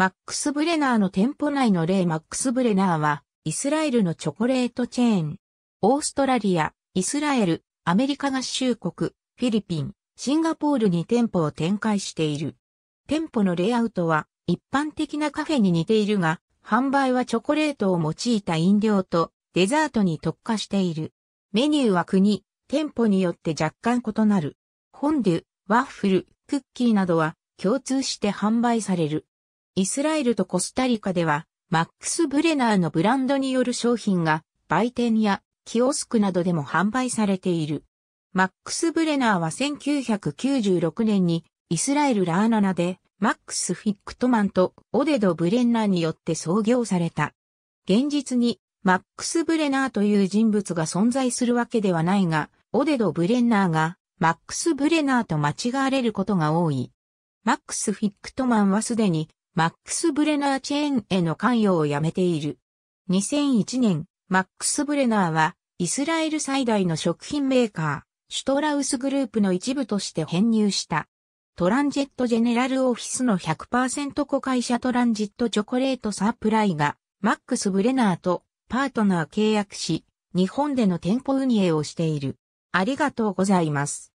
マックス・ブレナーの店舗内の例マックス・ブレナーは、イスラエルのチョコレートチェーン、オーストラリア、イスラエル、アメリカ合衆国、フィリピン、シンガポールに店舗を展開している。店舗のレイアウトは一般的なカフェに似ているが、販売はチョコレートを用いた飲料とデザートに特化している。メニューは国、店舗によって若干異なる。ホンデュ、ワッフル、クッキーなどは共通して販売される。イスラエルとコスタリカでは、マックス・ブレナーのブランドによる商品が、売店やキオスクなどでも販売されている。マックス・ブレナーは1996年に、イスラエル・ラーナナで、マックス・フィックトマンとオデド・ブレンナーによって創業された。現実に、マックス・ブレナーという人物が存在するわけではないが、オデド・ブレンナーが、マックス・ブレナーと間違われることが多い。マックス・フィックトマンはすでにマックス・ブレナーチェーンへの関与をやめている。2001年、マックス・ブレナーは、イスラエル最大の食品メーカー、シュトラウスグループの一部として編入した。トランジェット・ジェネラル・オフィスの100%子会社トランジット・チョコレート・サプライが、マックス・ブレナーとパートナー契約し、日本での店舗運営をしている。ありがとうございます。